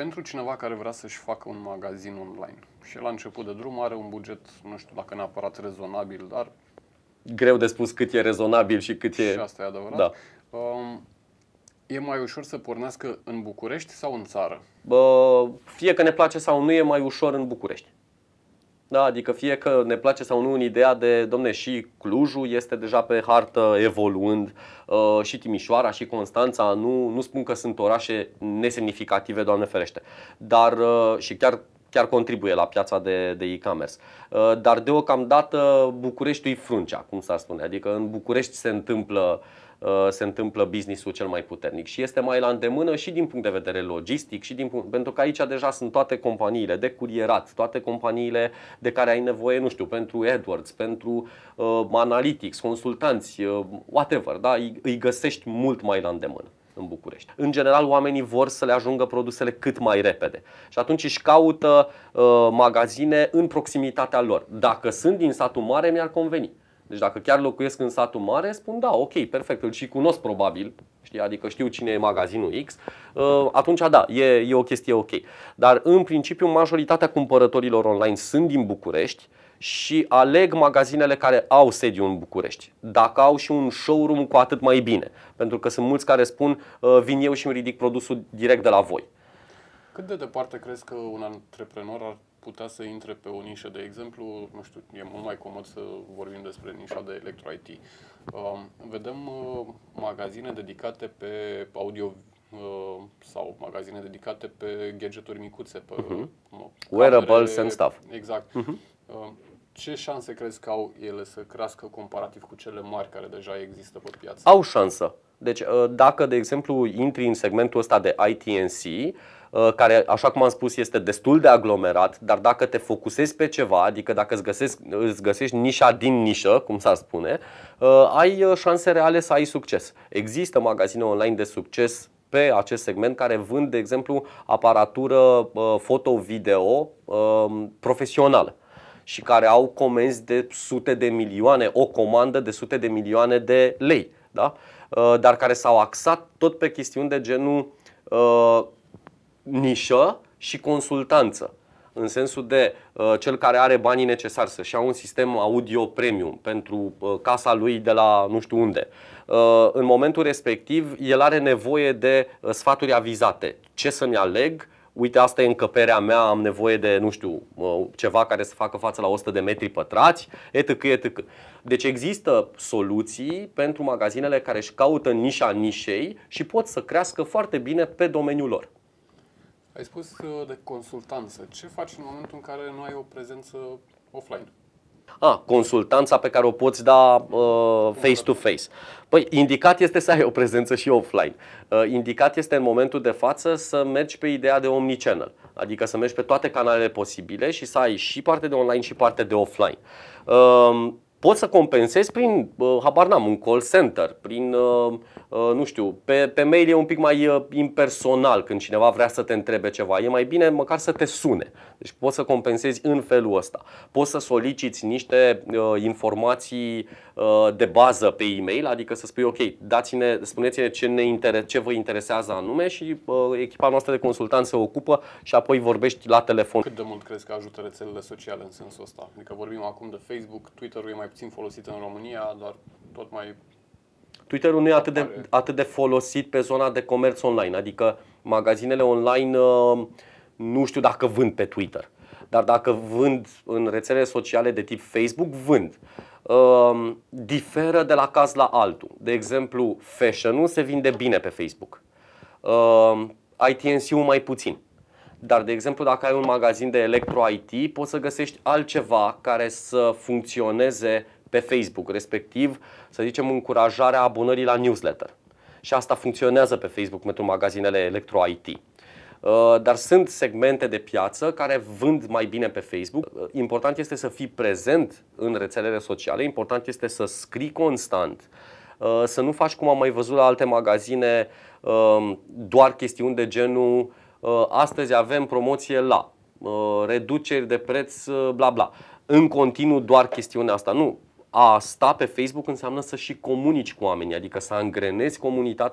Pentru cineva care vrea să-și facă un magazin online și la început de drum are un buget, nu știu dacă neapărat rezonabil, dar... Greu de spus cât e rezonabil și cât e... Și asta e adevărat. Da. Um, E mai ușor să pornească în București sau în țară? Bă, fie că ne place sau nu, e mai ușor în București. Da, adică fie că ne place sau nu în ideea de, domne, și Clujul este deja pe hartă evoluând, uh, și Timișoara și Constanța, nu, nu spun că sunt orașe nesemnificative, Doamne ferește, dar uh, și chiar chiar contribuie la piața de, de e-commerce. Uh, dar deocamdată Bucureștiul e fruncea, cum s-ar spune. Adică în București se întâmplă uh, se întâmplă businessul cel mai puternic și este mai la îndemână și din punct de vedere logistic și din punct, pentru că aici deja sunt toate companiile de curierat, toate companiile de care ai nevoie, nu știu, pentru AdWords, pentru uh, analytics, consultanți, uh, whatever, da, îi, îi găsești mult mai la îndemână în București. În general, oamenii vor să le ajungă produsele cât mai repede și atunci își caută uh, magazine în proximitatea lor. Dacă sunt din satul mare, mi-ar conveni. Deci dacă chiar locuiesc în satul mare, spun da, ok, perfect, îl și cunosc probabil, știi, adică știu cine e magazinul X, uh, atunci da, e, e o chestie ok. Dar în principiu majoritatea cumpărătorilor online sunt din București, și aleg magazinele care au sediu în București. Dacă au și un showroom, cu atât mai bine. Pentru că sunt mulți care spun, uh, vin eu și îmi ridic produsul direct de la voi. Cât de departe crezi că un antreprenor ar putea să intre pe o nișă, de exemplu, nu știu, e mult mai comod să vorbim despre nișa de electro-IT. Uh, um, vedem uh, magazine dedicate pe audio uh, sau magazine dedicate pe gadgeturi micuțe, pe uh-huh. Wearables and stuff. Exact. Uh-huh ce șanse crezi că au ele să crească comparativ cu cele mari care deja există pe piață? Au șansă. Deci uh, dacă, de exemplu, intri în segmentul ăsta de ITNC, uh, care, așa cum am spus, este destul de aglomerat, dar dacă te focusezi pe ceva, adică dacă îți găsești, îți găsești nișa din nișă, cum s-ar spune, uh, ai șanse reale să ai succes. Există magazine online de succes pe acest segment care vând, de exemplu, aparatură foto-video profesională și care au comenzi de sute de milioane, o comandă de sute de milioane de lei, da? Uh, dar care s-au axat tot pe chestiuni de genul uh, nișă și consultanță în sensul de uh, cel care are banii necesari să-și ia un sistem audio premium pentru uh, casa lui de la nu știu unde. Uh, în momentul respectiv, el are nevoie de uh, sfaturi avizate. Ce să-mi aleg, uh, uite, asta e încăperea mea, am nevoie de, nu știu, ceva care să facă față la 100 de metri pătrați, etc., etc. Deci există soluții pentru magazinele care își caută nișa nișei și pot să crească foarte bine pe domeniul lor. Ai spus uh, de consultanță. Ce faci în momentul în care nu ai o prezență offline? A, consultanța pe care o poți da uh, face-to-face. Uh, Păi, indicat este să ai o prezență și offline. Uh, indicat este în momentul de față să mergi pe ideea de omnichannel, adică să mergi pe toate canalele posibile și să ai și parte de online și parte de offline. Uh, Poți să compensez prin, uh, habar n-am, un call center, prin, uh, uh, nu știu, pe, pe mail e un pic mai uh, impersonal când cineva vrea să te întrebe ceva. E mai bine măcar să te sune. Deci poți să compensezi în felul ăsta. Poți să soliciți niște uh, informații uh, de bază pe e-mail, adică să spui, ok, dați-ne, spuneți-ne ce, ne ce vă interesează anume și uh, echipa noastră de consultanți se ocupă și apoi vorbești la telefon. Cât de mult crezi că ajută rețelele sociale în sensul ăsta? Adică vorbim acum de Facebook, Twitter-ul e mai puțin folosit în România, dar tot mai... Twitter-ul nu e atât de, atât de folosit pe zona de comerț online, adică magazinele online uh, nu știu dacă vând pe Twitter, dar dacă vând în rețele sociale de tip Facebook, vând. Uh, diferă de la caz la altul. De exemplu, fashion-ul se vinde bine pe Facebook. Uh, ITNC-ul mai puțin. Dar, de exemplu, dacă ai un magazin de electro-IT, poți să găsești altceva care să funcționeze pe Facebook, respectiv, să zicem, încurajarea abonării la newsletter. Și asta funcționează pe Facebook pentru magazinele electro-IT. Uh, dar sunt segmente de piață care vând mai bine pe Facebook. Uh, important este să fii prezent în rețelele sociale, important este să scrii constant, uh, să nu faci cum am mai văzut la alte magazine doar chestiuni de genul Uh, astăzi avem promoție la, uh, reduceri de preț, uh, bla bla. În continuu doar chestiunea asta. Nu, a sta pe Facebook înseamnă să și comunici cu oamenii, adică să angrenezi comunitatea